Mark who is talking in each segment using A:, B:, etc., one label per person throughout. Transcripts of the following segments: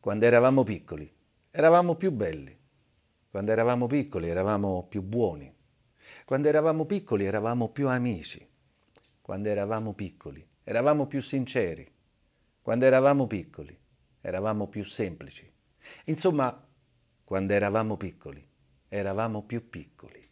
A: quando eravamo piccoli, eravamo più belli. Quando eravamo piccoli eravamo più buoni. Quando eravamo piccoli eravamo più amici. Quando eravamo piccoli eravamo più sinceri. Quando eravamo piccoli eravamo più semplici. Insomma, quando eravamo piccoli eravamo più piccoli.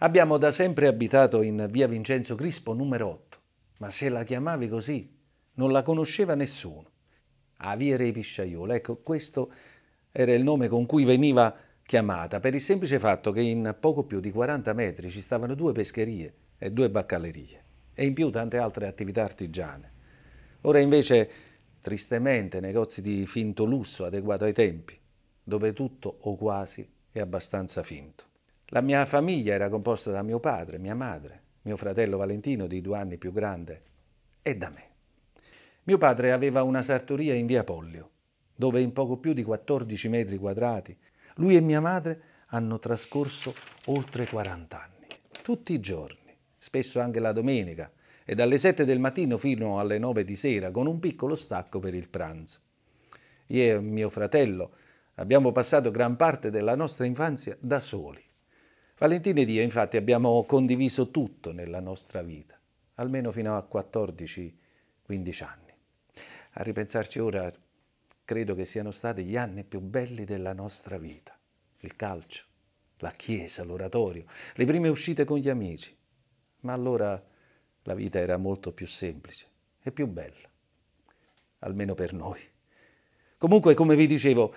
A: Abbiamo da sempre abitato in via Vincenzo Crispo numero 8, ma se la chiamavi così non la conosceva nessuno. A via Re Pisciaiola, ecco, questo era il nome con cui veniva chiamata, per il semplice fatto che in poco più di 40 metri ci stavano due pescherie e due baccallerie, e in più tante altre attività artigiane. Ora invece, tristemente, negozi di finto lusso adeguato ai tempi, dove tutto o quasi è abbastanza finto. La mia famiglia era composta da mio padre, mia madre, mio fratello Valentino di due anni più grande e da me. Mio padre aveva una sartoria in via Pollio, dove in poco più di 14 metri quadrati lui e mia madre hanno trascorso oltre 40 anni, tutti i giorni, spesso anche la domenica, e dalle 7 del mattino fino alle 9 di sera, con un piccolo stacco per il pranzo. Io e mio fratello abbiamo passato gran parte della nostra infanzia da soli Valentina ed io infatti abbiamo condiviso tutto nella nostra vita, almeno fino a 14-15 anni. A ripensarci ora, credo che siano stati gli anni più belli della nostra vita. Il calcio, la chiesa, l'oratorio, le prime uscite con gli amici. Ma allora la vita era molto più semplice e più bella, almeno per noi. Comunque, come vi dicevo,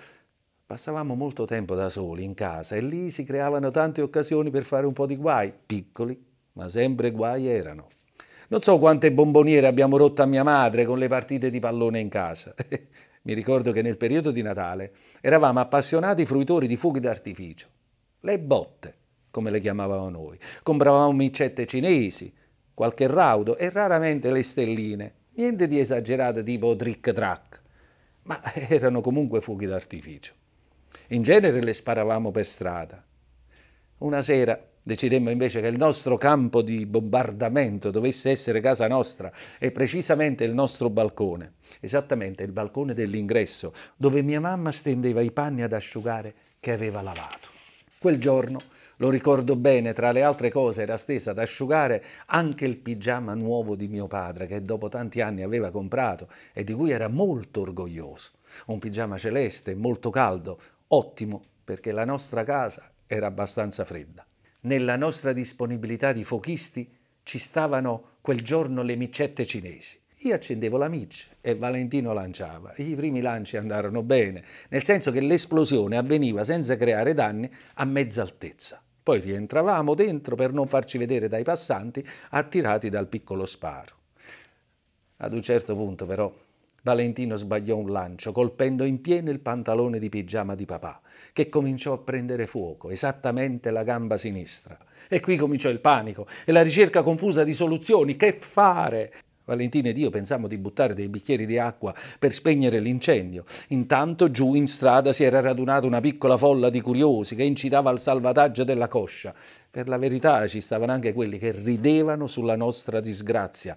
A: Passavamo molto tempo da soli in casa e lì si creavano tante occasioni per fare un po' di guai, piccoli, ma sempre guai erano. Non so quante bomboniere abbiamo rotto a mia madre con le partite di pallone in casa. Mi ricordo che nel periodo di Natale eravamo appassionati fruitori di fuochi d'artificio, le botte, come le chiamavamo noi. Compravamo micette cinesi, qualche raudo e raramente le stelline. Niente di esagerato tipo trick-track, ma erano comunque fuochi d'artificio. In genere le sparavamo per strada. Una sera decidemmo invece che il nostro campo di bombardamento dovesse essere casa nostra e precisamente il nostro balcone, esattamente il balcone dell'ingresso, dove mia mamma stendeva i panni ad asciugare che aveva lavato. Quel giorno, lo ricordo bene, tra le altre cose era stesa ad asciugare anche il pigiama nuovo di mio padre che dopo tanti anni aveva comprato e di cui era molto orgoglioso. Un pigiama celeste, molto caldo, Ottimo, perché la nostra casa era abbastanza fredda. Nella nostra disponibilità di fuochisti ci stavano quel giorno le micette cinesi. Io accendevo la miccia e Valentino lanciava. I primi lanci andarono bene, nel senso che l'esplosione avveniva senza creare danni a mezza altezza. Poi rientravamo dentro per non farci vedere dai passanti attirati dal piccolo sparo. Ad un certo punto però Valentino sbagliò un lancio, colpendo in pieno il pantalone di pigiama di papà, che cominciò a prendere fuoco, esattamente la gamba sinistra. E qui cominciò il panico e la ricerca confusa di soluzioni. Che fare? Valentino ed io pensammo di buttare dei bicchieri di acqua per spegnere l'incendio. Intanto giù in strada si era radunata una piccola folla di curiosi che incitava al salvataggio della coscia. Per la verità ci stavano anche quelli che ridevano sulla nostra disgrazia.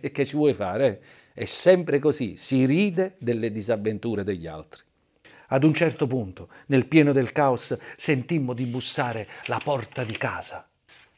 A: che ci vuoi fare? Eh? È sempre così, si ride delle disavventure degli altri. Ad un certo punto, nel pieno del caos, sentimmo di bussare la porta di casa.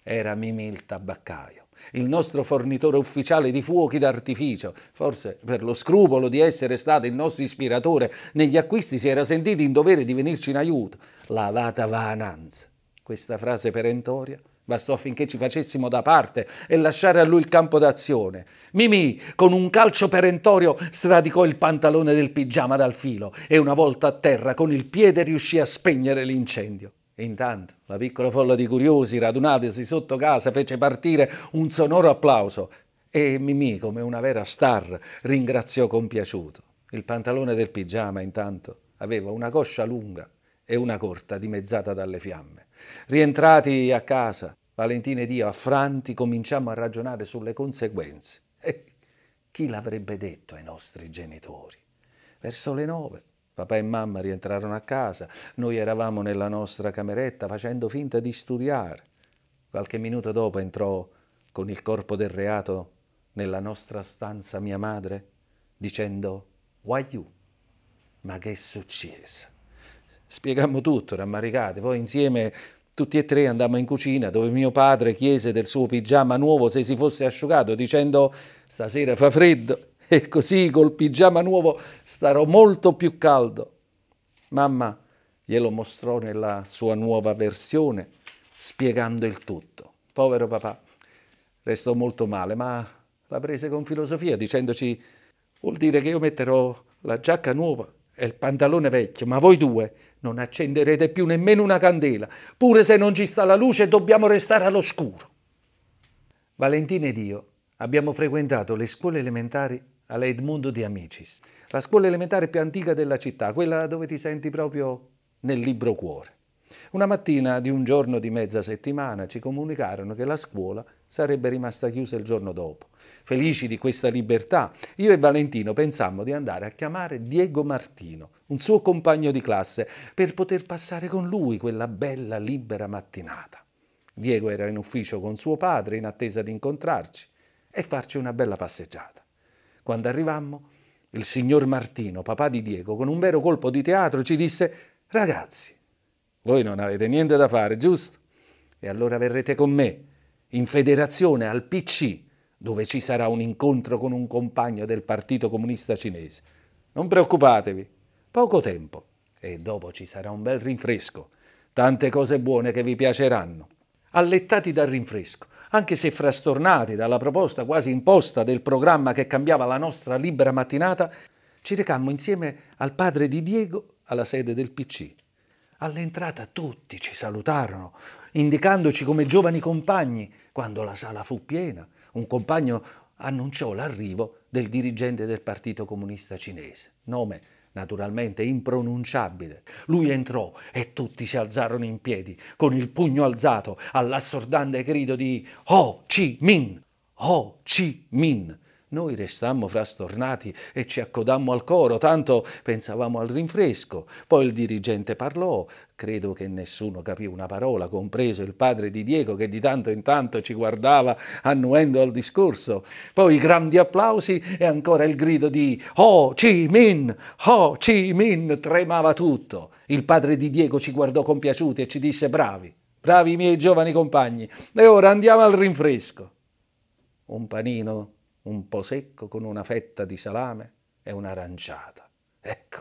A: Era Mimì il tabaccaio, il nostro fornitore ufficiale di fuochi d'artificio. Forse per lo scrupolo di essere stato il nostro ispiratore, negli acquisti si era sentito in dovere di venirci in aiuto. Lavata vananza. Questa frase perentoria Bastò affinché ci facessimo da parte e lasciare a lui il campo d'azione. Mimì, con un calcio perentorio, stradicò il pantalone del pigiama dal filo e una volta a terra con il piede riuscì a spegnere l'incendio. E intanto la piccola folla di curiosi radunatesi sotto casa fece partire un sonoro applauso e Mimì, come una vera star, ringraziò compiaciuto. Il pantalone del pigiama intanto aveva una coscia lunga e una corta dimezzata dalle fiamme. Rientrati a casa, Valentina ed io, affranti, cominciamo a ragionare sulle conseguenze. E chi l'avrebbe detto ai nostri genitori? Verso le nove, papà e mamma rientrarono a casa, noi eravamo nella nostra cameretta facendo finta di studiare. Qualche minuto dopo entrò con il corpo del reato nella nostra stanza mia madre dicendo «Why you? Ma che è successo?» spiegammo tutto, rammaricati, poi insieme tutti e tre andammo in cucina dove mio padre chiese del suo pigiama nuovo se si fosse asciugato dicendo stasera fa freddo e così col pigiama nuovo starò molto più caldo. Mamma glielo mostrò nella sua nuova versione spiegando il tutto. Povero papà restò molto male ma la prese con filosofia dicendoci vuol dire che io metterò la giacca nuova e il pantalone vecchio, ma voi due non accenderete più nemmeno una candela, pure se non ci sta la luce dobbiamo restare all'oscuro. Valentina ed io abbiamo frequentato le scuole elementari alla Edmondo di Amicis, la scuola elementare più antica della città, quella dove ti senti proprio nel libro cuore. Una mattina di un giorno di mezza settimana ci comunicarono che la scuola sarebbe rimasta chiusa il giorno dopo. Felici di questa libertà, io e Valentino pensammo di andare a chiamare Diego Martino, un suo compagno di classe, per poter passare con lui quella bella libera mattinata. Diego era in ufficio con suo padre in attesa di incontrarci e farci una bella passeggiata. Quando arrivammo, il signor Martino, papà di Diego, con un vero colpo di teatro ci disse Ragazzi, voi non avete niente da fare, giusto? E allora verrete con me in federazione al PC, dove ci sarà un incontro con un compagno del Partito Comunista Cinese. Non preoccupatevi, poco tempo e dopo ci sarà un bel rinfresco, tante cose buone che vi piaceranno. Allettati dal rinfresco, anche se frastornati dalla proposta quasi imposta del programma che cambiava la nostra libera mattinata, ci recammo insieme al padre di Diego alla sede del PC. All'entrata tutti ci salutarono, indicandoci come giovani compagni. Quando la sala fu piena, un compagno annunciò l'arrivo del dirigente del Partito Comunista Cinese, nome naturalmente impronunciabile. Lui entrò e tutti si alzarono in piedi, con il pugno alzato, all'assordante grido di Ho Chi Minh! Ho Chi Minh! Noi restammo frastornati e ci accodammo al coro, tanto pensavamo al rinfresco. Poi il dirigente parlò, credo che nessuno capì una parola, compreso il padre di Diego che di tanto in tanto ci guardava annuendo al discorso. Poi grandi applausi e ancora il grido di Ho Chi Minh, Ho Chi Minh tremava tutto. Il padre di Diego ci guardò compiaciuti e ci disse bravi, bravi i miei giovani compagni, e ora andiamo al rinfresco. Un panino un po' secco con una fetta di salame e un'aranciata. Ecco,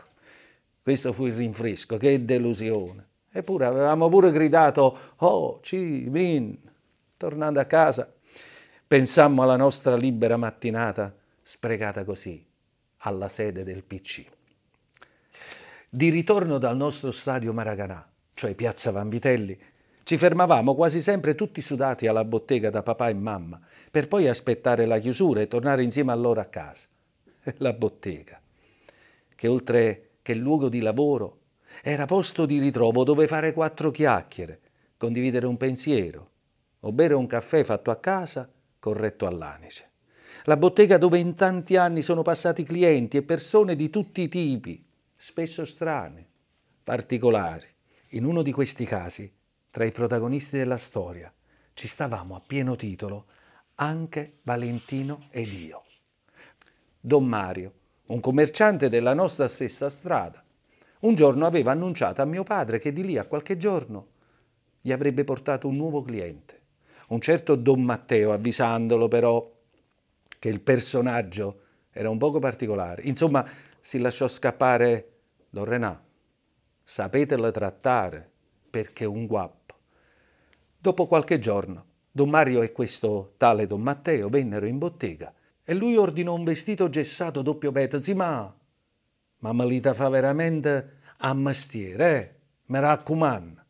A: questo fu il rinfresco, che delusione. Eppure avevamo pure gridato Oh Chi min, Tornando a casa, pensammo alla nostra libera mattinata sprecata così, alla sede del PC. Di ritorno dal nostro stadio Maracanà, cioè Piazza Vanvitelli, ci fermavamo quasi sempre tutti sudati alla bottega da papà e mamma, per poi aspettare la chiusura e tornare insieme a loro a casa. La bottega, che oltre che luogo di lavoro, era posto di ritrovo dove fare quattro chiacchiere, condividere un pensiero o bere un caffè fatto a casa corretto all'anice. La bottega dove in tanti anni sono passati clienti e persone di tutti i tipi, spesso strane, particolari. In uno di questi casi tra i protagonisti della storia ci stavamo a pieno titolo anche Valentino ed io. Don Mario, un commerciante della nostra stessa strada, un giorno aveva annunciato a mio padre che di lì a qualche giorno gli avrebbe portato un nuovo cliente, un certo Don Matteo, avvisandolo però che il personaggio era un poco particolare. Insomma, si lasciò scappare Don Renà. Sapetelo trattare perché un guappo Dopo qualche giorno, Don Mario e questo tale Don Matteo vennero in bottega e lui ordinò un vestito gessato doppio petazzi, ma... Ma Malita fa veramente a mestiere, eh? Mi raccomando.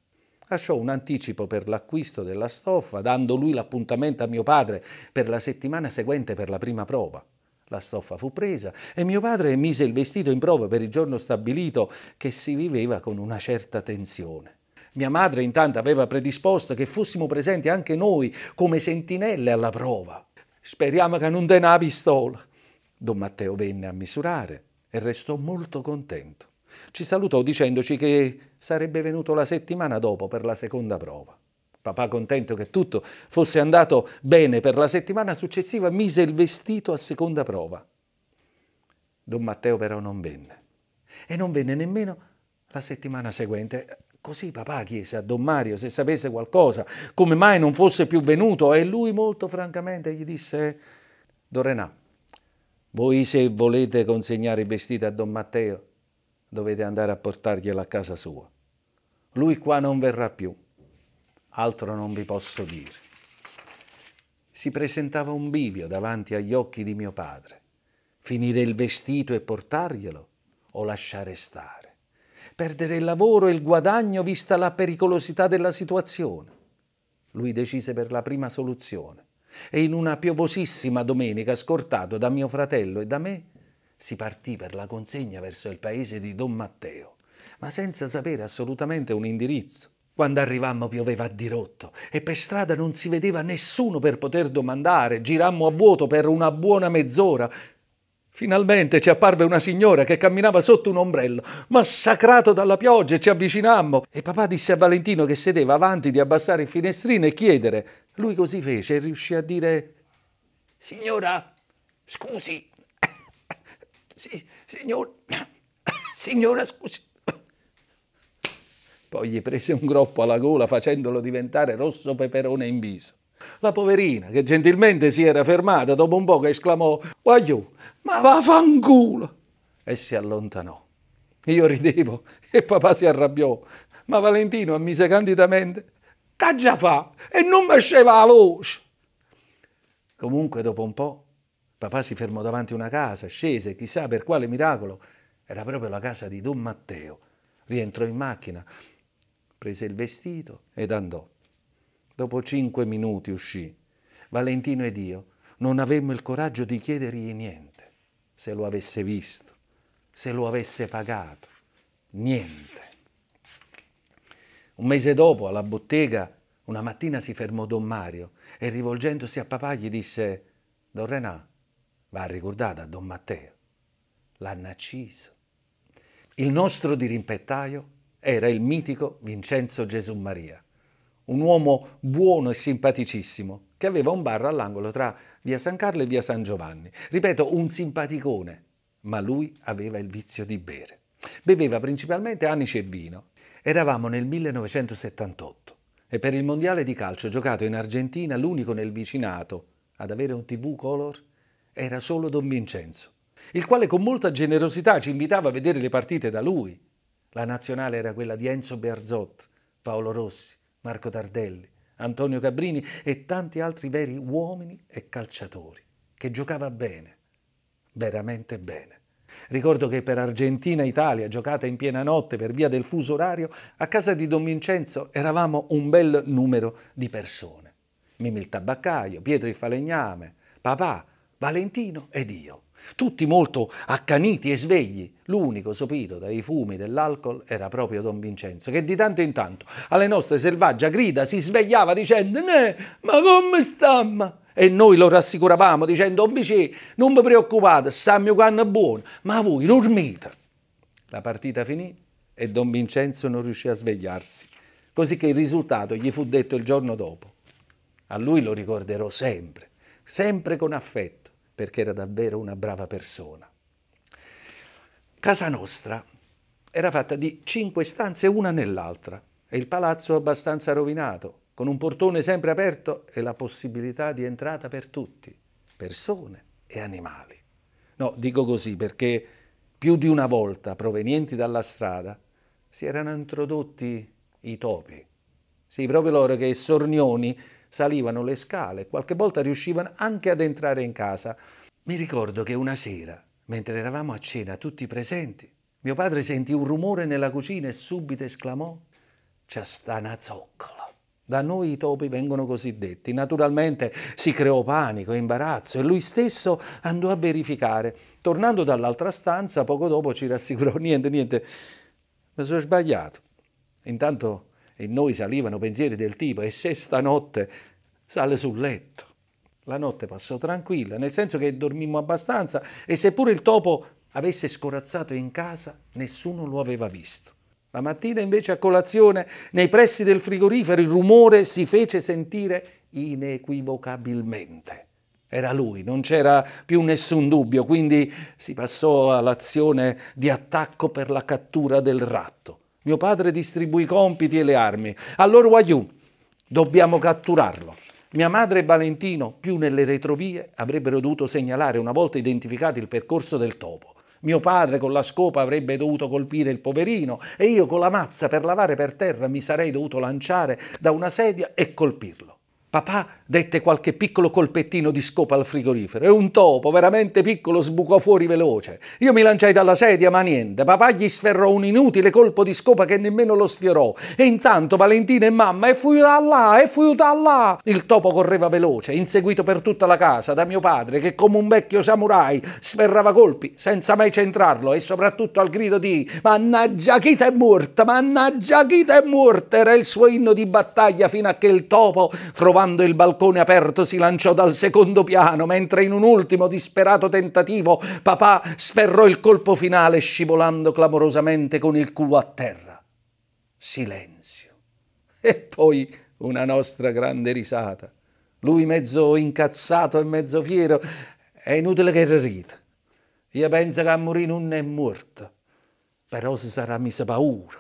A: Lasciò un anticipo per l'acquisto della stoffa, dando lui l'appuntamento a mio padre per la settimana seguente per la prima prova. La stoffa fu presa e mio padre mise il vestito in prova per il giorno stabilito che si viveva con una certa tensione. Mia madre intanto aveva predisposto che fossimo presenti anche noi come sentinelle alla prova. Speriamo che non tenga la pistola. Don Matteo venne a misurare e restò molto contento. Ci salutò dicendoci che sarebbe venuto la settimana dopo per la seconda prova. Papà, contento che tutto fosse andato bene per la settimana successiva, mise il vestito a seconda prova. Don Matteo però non venne. E non venne nemmeno la settimana seguente. Così papà chiese a Don Mario se sapesse qualcosa, come mai non fosse più venuto e lui molto francamente gli disse Dorenà, voi se volete consegnare i vestiti a Don Matteo dovete andare a portarglielo a casa sua. Lui qua non verrà più, altro non vi posso dire. Si presentava un bivio davanti agli occhi di mio padre, finire il vestito e portarglielo o lasciare stare perdere il lavoro e il guadagno vista la pericolosità della situazione. Lui decise per la prima soluzione e in una piovosissima domenica, scortato da mio fratello e da me, si partì per la consegna verso il paese di Don Matteo, ma senza sapere assolutamente un indirizzo. Quando arrivammo pioveva a dirotto e per strada non si vedeva nessuno per poter domandare. Girammo a vuoto per una buona mezz'ora Finalmente ci apparve una signora che camminava sotto un ombrello, massacrato dalla pioggia, e ci avvicinammo. E papà disse a Valentino che sedeva avanti di abbassare il finestrino e chiedere. Lui così fece e riuscì a dire: Signora, scusi. Sì, signor... signora, scusi. Poi gli prese un groppo alla gola facendolo diventare rosso peperone in viso. La poverina, che gentilmente si era fermata, dopo un poco esclamò «Guagliù, ma vaffanculo!» e si allontanò. Io ridevo e papà si arrabbiò, ma Valentino ammise candidamente «Che già fa? E non mi sceva la luce!» Comunque, dopo un po', papà si fermò davanti a una casa, scese, e chissà per quale miracolo, era proprio la casa di Don Matteo. Rientrò in macchina, prese il vestito ed andò. Dopo cinque minuti uscì. Valentino ed io non avemmo il coraggio di chiedergli niente, se lo avesse visto, se lo avesse pagato, niente. Un mese dopo, alla bottega, una mattina si fermò Don Mario e rivolgendosi a papà gli disse Don Renà, va ricordata a Don Matteo, l'hanno acciso. Il nostro dirimpettaio era il mitico Vincenzo Gesù Maria un uomo buono e simpaticissimo, che aveva un bar all'angolo tra via San Carlo e via San Giovanni. Ripeto, un simpaticone, ma lui aveva il vizio di bere. Beveva principalmente anice e vino. Eravamo nel 1978 e per il mondiale di calcio giocato in Argentina l'unico nel vicinato ad avere un tv color era solo Don Vincenzo, il quale con molta generosità ci invitava a vedere le partite da lui. La nazionale era quella di Enzo Berzot, Paolo Rossi, Marco Tardelli, Antonio Cabrini e tanti altri veri uomini e calciatori, che giocava bene, veramente bene. Ricordo che per Argentina-Italia, giocata in piena notte per via del fuso orario, a casa di Don Vincenzo eravamo un bel numero di persone. Mimi il tabaccaio, Pietro il falegname, papà, Valentino ed io tutti molto accaniti e svegli. L'unico sopito dai fumi dell'alcol era proprio Don Vincenzo, che di tanto in tanto alle nostre selvaggia grida si svegliava dicendo «Ne, ma come stamma?» E noi lo rassicuravamo dicendo «Ombice, oh, non vi preoccupate, sta un canno buono, ma voi dormite!» La partita finì e Don Vincenzo non riuscì a svegliarsi, così che il risultato gli fu detto il giorno dopo. A lui lo ricorderò sempre, sempre con affetto perché era davvero una brava persona. Casa nostra era fatta di cinque stanze, una nell'altra, e il palazzo abbastanza rovinato, con un portone sempre aperto e la possibilità di entrata per tutti, persone e animali. No, dico così perché più di una volta, provenienti dalla strada, si erano introdotti i topi. Sì, proprio loro che sornioni salivano le scale, qualche volta riuscivano anche ad entrare in casa. Mi ricordo che una sera, mentre eravamo a cena tutti presenti, mio padre sentì un rumore nella cucina e subito esclamò «C'è sta una Da noi i topi vengono così detti. Naturalmente si creò panico e imbarazzo e lui stesso andò a verificare. Tornando dall'altra stanza, poco dopo ci rassicurò: niente, niente, mi sono sbagliato. Intanto in noi salivano pensieri del tipo e se stanotte sale sul letto. La notte passò tranquilla, nel senso che dormimmo abbastanza e seppure il topo avesse scorazzato in casa, nessuno lo aveva visto. La mattina invece a colazione, nei pressi del frigorifero, il rumore si fece sentire inequivocabilmente. Era lui, non c'era più nessun dubbio, quindi si passò all'azione di attacco per la cattura del ratto. Mio padre distribuì i compiti e le armi. Allora Wayuu, dobbiamo catturarlo. Mia madre e Valentino, più nelle retrovie, avrebbero dovuto segnalare una volta identificato il percorso del topo. Mio padre con la scopa avrebbe dovuto colpire il poverino e io con la mazza per lavare per terra mi sarei dovuto lanciare da una sedia e colpirlo. Papà dette qualche piccolo colpettino di scopa al frigorifero e un topo veramente piccolo sbucò fuori veloce. Io mi lanciai dalla sedia, ma niente. Papà gli sferrò un inutile colpo di scopa che nemmeno lo sfiorò. E intanto Valentina e mamma, e fui da là, e fui da là. Il topo correva veloce, inseguito per tutta la casa da mio padre, che come un vecchio samurai sferrava colpi senza mai centrarlo e soprattutto al grido di Mannaggia Chita è morta, mannaggia Chita è morta. Era il suo inno di battaglia fino a che il topo trovava sfruttando il balcone aperto si lanciò dal secondo piano, mentre in un ultimo disperato tentativo papà sferrò il colpo finale scivolando clamorosamente con il culo a terra. Silenzio. E poi una nostra grande risata. Lui mezzo incazzato e mezzo fiero. È inutile che rida. Io penso che a morire non è morto, però si sarà messa paura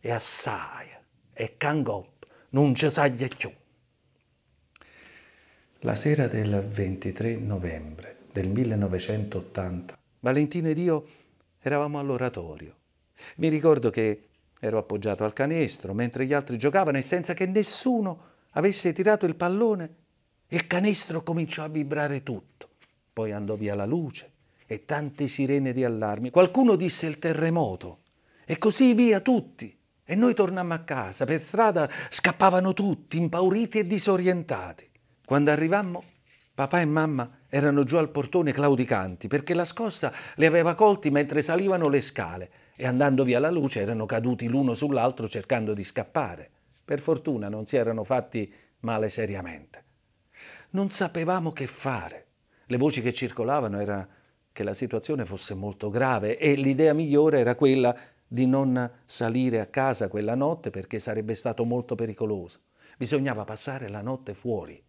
A: e assai e cangò. non ci saglia più. La sera del 23 novembre del 1980, Valentino ed io eravamo all'oratorio. Mi ricordo che ero appoggiato al canestro mentre gli altri giocavano e senza che nessuno avesse tirato il pallone, il canestro cominciò a vibrare tutto. Poi andò via la luce e tante sirene di allarmi. Qualcuno disse il terremoto e così via tutti. E noi tornammo a casa, per strada scappavano tutti, impauriti e disorientati. Quando arrivammo, papà e mamma erano giù al portone claudicanti perché la scossa li aveva colti mentre salivano le scale e andando via la luce erano caduti l'uno sull'altro cercando di scappare. Per fortuna non si erano fatti male seriamente. Non sapevamo che fare. Le voci che circolavano erano che la situazione fosse molto grave e l'idea migliore era quella di non salire a casa quella notte perché sarebbe stato molto pericoloso. Bisognava passare la notte fuori.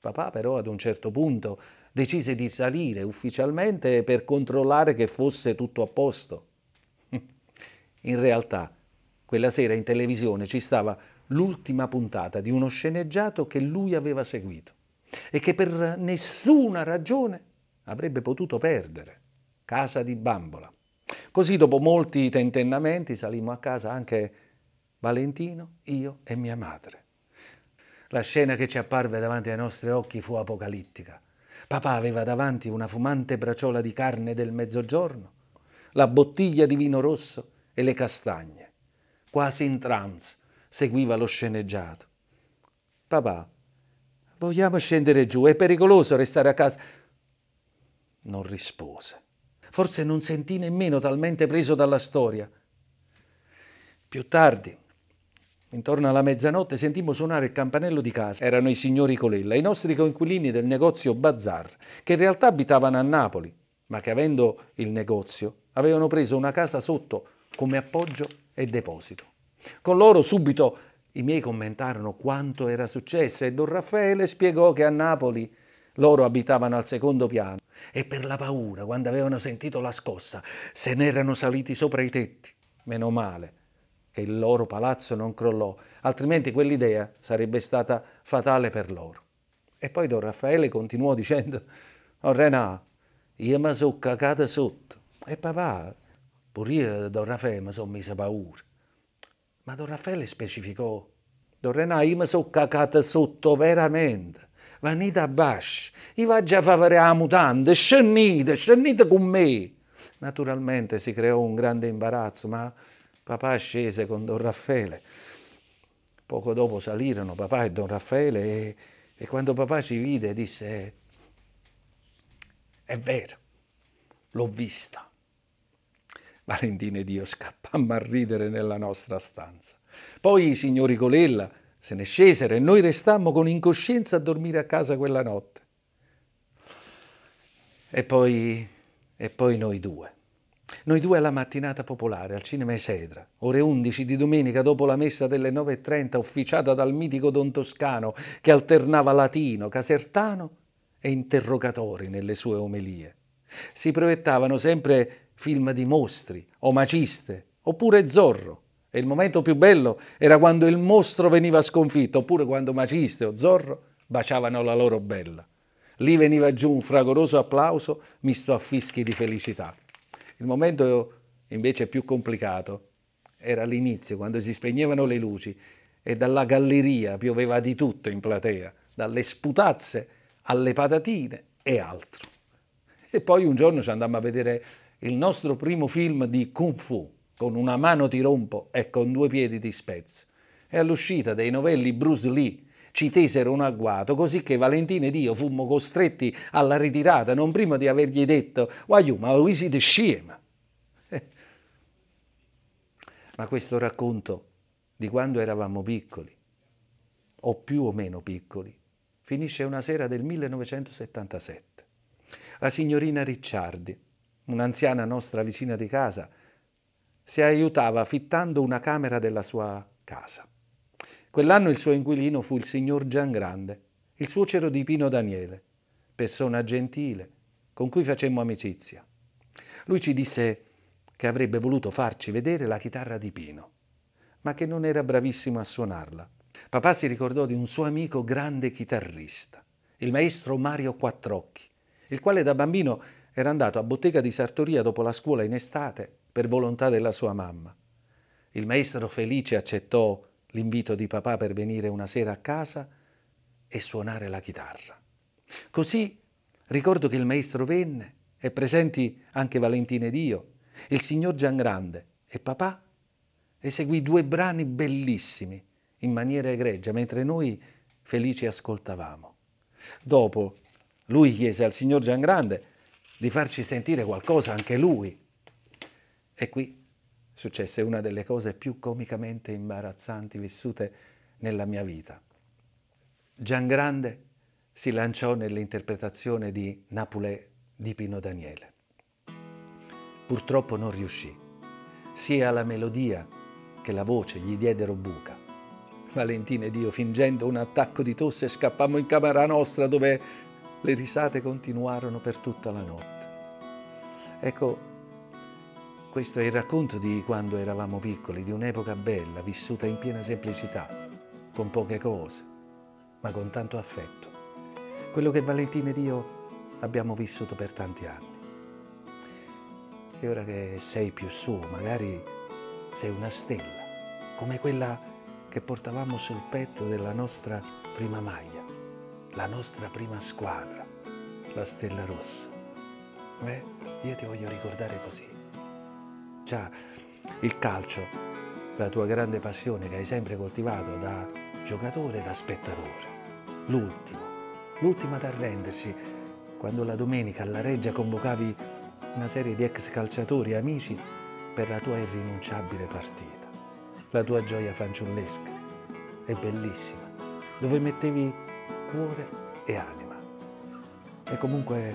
A: Papà però ad un certo punto decise di salire ufficialmente per controllare che fosse tutto a posto. In realtà, quella sera in televisione ci stava l'ultima puntata di uno sceneggiato che lui aveva seguito e che per nessuna ragione avrebbe potuto perdere. Casa di bambola. Così dopo molti tentennamenti salimmo a casa anche Valentino, io e mia madre. La scena che ci apparve davanti ai nostri occhi fu apocalittica. Papà aveva davanti una fumante braciola di carne del mezzogiorno, la bottiglia di vino rosso e le castagne. Quasi in trance seguiva lo sceneggiato. Papà, vogliamo scendere giù, è pericoloso restare a casa. Non rispose. Forse non sentì nemmeno talmente preso dalla storia. Più tardi, Intorno alla mezzanotte sentimmo suonare il campanello di casa. Erano i signori Colella, i nostri coinquilini del negozio Bazar, che in realtà abitavano a Napoli, ma che avendo il negozio avevano preso una casa sotto come appoggio e deposito. Con loro subito i miei commentarono quanto era successo e Don Raffaele spiegò che a Napoli loro abitavano al secondo piano e per la paura, quando avevano sentito la scossa, se ne erano saliti sopra i tetti. Meno male, che il loro palazzo non crollò, altrimenti quell'idea sarebbe stata fatale per loro. E poi Don Raffaele continuò dicendo, oh Renà, io mi sono cagato sotto. E papà, pure io Don Raffaele mi sono messo paura. Ma Don Raffaele specificò, Don Renà, io mi sono cagato sotto veramente. Venite a Bash, io vado a fare la mutanda, scendite, scendite con me. Naturalmente si creò un grande imbarazzo, ma Papà scese con Don Raffaele. Poco dopo salirono papà e Don Raffaele e, e quando papà ci vide disse, è vero, l'ho vista. Valentina ed io scappammo a ridere nella nostra stanza. Poi i signori Colella se ne scesero e noi restammo con incoscienza a dormire a casa quella notte. E poi, e poi noi due. Noi due alla mattinata popolare al cinema Esedra, ore 11 di domenica dopo la messa delle 9.30 officiata dal mitico Don Toscano che alternava latino, casertano e interrogatori nelle sue omelie. Si proiettavano sempre film di mostri o maciste oppure Zorro. E il momento più bello era quando il mostro veniva sconfitto oppure quando maciste o Zorro baciavano la loro bella. Lì veniva giù un fragoroso applauso misto a fischi di felicità. Il momento invece più complicato era l'inizio, quando si spegnevano le luci e dalla galleria pioveva di tutto in platea, dalle sputazze alle patatine e altro. E poi un giorno ci andammo a vedere il nostro primo film di Kung Fu, con una mano ti rompo e con due piedi ti spezzo. E all'uscita dei novelli Bruce Lee ci tesero un agguato, così che Valentino ed io fummo costretti alla ritirata, non prima di avergli detto «Guaiù, ma voi siete scema!» eh. Ma questo racconto di quando eravamo piccoli, o più o meno piccoli, finisce una sera del 1977. La signorina Ricciardi, un'anziana nostra vicina di casa, si aiutava fittando una camera della sua casa. Quell'anno il suo inquilino fu il signor Gian Grande, il suocero di Pino Daniele, persona gentile, con cui facemmo amicizia. Lui ci disse che avrebbe voluto farci vedere la chitarra di Pino, ma che non era bravissimo a suonarla. Papà si ricordò di un suo amico grande chitarrista, il maestro Mario Quattrocchi, il quale da bambino era andato a bottega di sartoria dopo la scuola in estate per volontà della sua mamma. Il maestro felice accettò l'invito di papà per venire una sera a casa e suonare la chitarra. Così ricordo che il maestro venne e presenti anche Valentina ed io, il signor Gian Grande e papà eseguì due brani bellissimi in maniera egregia mentre noi felici ascoltavamo. Dopo lui chiese al signor Gian Grande di farci sentire qualcosa anche lui. E qui successe una delle cose più comicamente imbarazzanti vissute nella mia vita. Gian Grande si lanciò nell'interpretazione di Napule di Pino Daniele. Purtroppo non riuscì. Sia la melodia che la voce gli diedero buca. Valentina ed io, fingendo un attacco di tosse, scappammo in camera nostra dove le risate continuarono per tutta la notte. Ecco, questo è il racconto di quando eravamo piccoli, di un'epoca bella, vissuta in piena semplicità, con poche cose, ma con tanto affetto. Quello che Valentino ed io abbiamo vissuto per tanti anni. E ora che sei più su, magari sei una stella, come quella che portavamo sul petto della nostra prima maglia, la nostra prima squadra, la Stella Rossa. Beh, io ti voglio ricordare così già il calcio, la tua grande passione che hai sempre coltivato da giocatore e da spettatore. L'ultimo, l'ultimo ad arrendersi, quando la domenica alla Reggia convocavi una serie di ex calciatori e amici per la tua irrinunciabile partita. La tua gioia fanciullesca e bellissima, dove mettevi cuore e anima. E comunque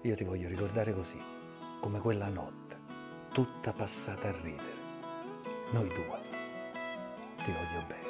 A: io ti voglio ricordare così come quella notte, tutta passata a ridere. Noi due. Ti voglio bene.